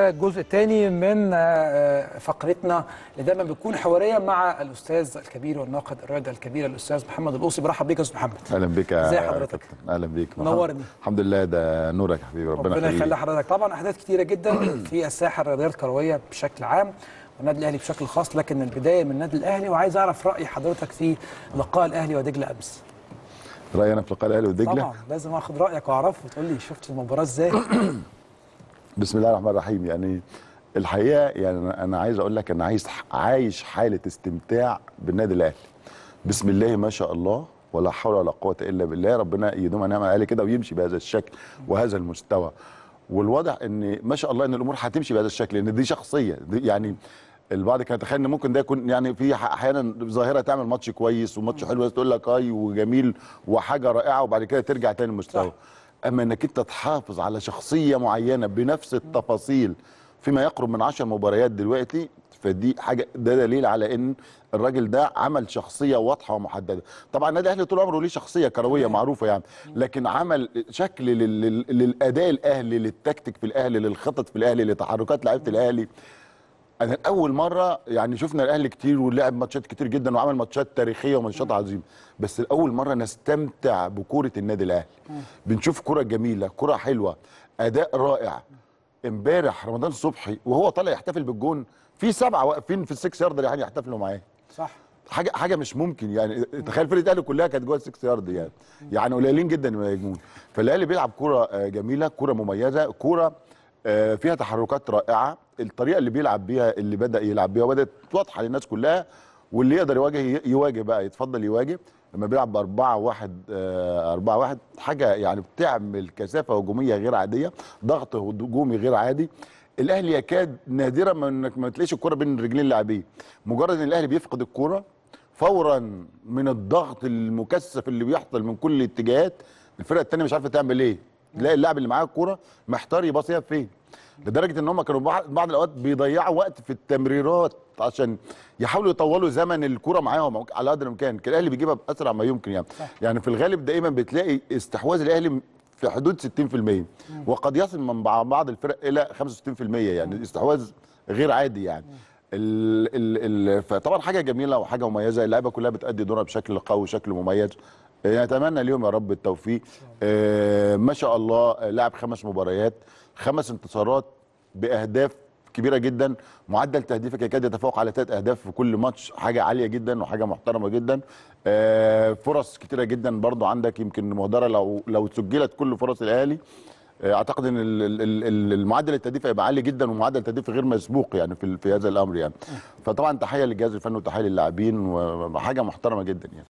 جزء تاني من آه، آه، فقرتنا اللي دايما بتكون حواريه مع الاستاذ الكبير والناقد الرائد الكبير الاستاذ محمد القوصي برحب بيك يا استاذ محمد اهلا بيك ازي حضرتك اهلا بيك نورني الحمد لله ده نورك يا حبيبي ربنا يخليك ربنا يخلي حضرتك طبعا احداث كتيره جدا في الساحه الرياضيه الكرويه بشكل عام والنادي الاهلي بشكل خاص لكن البدايه من النادي الاهلي وعايز اعرف راي حضرتك في لقاء الاهلي ودجله امس رأينا انا في لقاء الاهلي ودجله طبعا لازم اخد رايك واعرفه وتقول لي شفت المباراه ازاي بسم الله الرحمن الرحيم يعني الحقيقه يعني انا عايز اقول لك انا عايز عايش حاله استمتاع بالنادي الاهلي بسم الله ما شاء الله ولا حول ولا قوه الا بالله ربنا يدوم نعم الاهلي كده ويمشي بهذا الشكل وهذا المستوى والواضح ان ما شاء الله ان الامور هتمشي بهذا الشكل لان دي شخصيه دي يعني البعض كان يتخيل ان ممكن ده يكون يعني في احيانا ظاهره تعمل ماتش كويس وماتش حلو تقول لك اي وجميل وحاجه رائعه وبعد كده ترجع تاني للمستوى اما انك انت تحافظ على شخصيه معينه بنفس التفاصيل فيما يقرب من 10 مباريات دلوقتي فدي حاجه ده دليل على ان الراجل ده عمل شخصيه واضحه ومحدده طبعا النادي الاهلي طول عمره ليه شخصيه كرويه معروفه يعني لكن عمل شكل للاداء الاهلي للتكتيك في الاهلي للخطط في الاهلي لتحركات لعيبه الاهلي انا اول مره يعني شفنا الاهلي كتير ولعب ماتشات كتير جدا وعمل ماتشات تاريخيه وماتشات عظيمه بس لاول مره نستمتع بكوره النادي الاهلي بنشوف كره جميله كره حلوه اداء رائع امبارح رمضان صبحي وهو طالع يحتفل بالجون في سبعه واقفين في السكس يارد يعني يحتفلوا معاه صح حاجه حاجه مش ممكن يعني تخيل فرقه الاهلي كلها كانت جوه السكس يارد يعني يعني قليلين جدا ما يهاجمون فالاهلي بيلعب كوره آه، جميله كوره مميزه كوره آه، فيها تحركات رائعه الطريقه اللي بيلعب بيها اللي بدا يلعب بيها وبدات واضحه للناس كلها واللي يقدر يواجه يواجه بقى يتفضل يواجه لما بيلعب ب 4 1 4 1 حاجه يعني بتعمل كثافه هجوميه غير عاديه ضغط هجومي غير عادي الاهلي يكاد نادرا ما انك ما تلاقيش الكره بين رجلين اللاعبين مجرد ان الاهلي بيفقد الكره فورا من الضغط المكثف اللي بيحصل من كل الاتجاهات الفرقه الثانيه مش عارفه تعمل ايه تلاقي اللاعب اللي معاه الكوره محتار يباصيها فين لدرجه ان هم كانوا بعض الاوقات بيضيعوا وقت في التمريرات عشان يحاولوا يطولوا زمن الكوره معاهم على قدر الامكان كان الاهلي بيجيبها باسرع ما يمكن يعني صح. يعني في الغالب دائما بتلاقي استحواذ الاهلي في حدود 60% وقد يصل من بعض الفرق الى 65% يعني استحواذ غير عادي يعني ال ال ال فطبعا حاجه جميله وحاجه مميزه اللعيبه كلها بتأدي دورها بشكل قوي وشكل مميز نتمنى اليوم يا رب التوفيق آه، ما شاء الله آه، لعب خمس مباريات خمس انتصارات باهداف كبيره جدا معدل تهديفك يكاد يتفوق على ثلاث اهداف في كل ماتش حاجه عاليه جدا وحاجه محترمه جدا آه، فرص كتيره جدا برضو عندك يمكن مهدره لو لو تسجلت كل فرص الاهلي اعتقد ان المعدل التهديف هيبقى عالي جدا ومعدل التهديف غير مسبوق يعني في, في هذا الامر يعني فطبعا تحيه للجهاز الفني وتحيه للاعبين وحاجه محترمه جدا يعني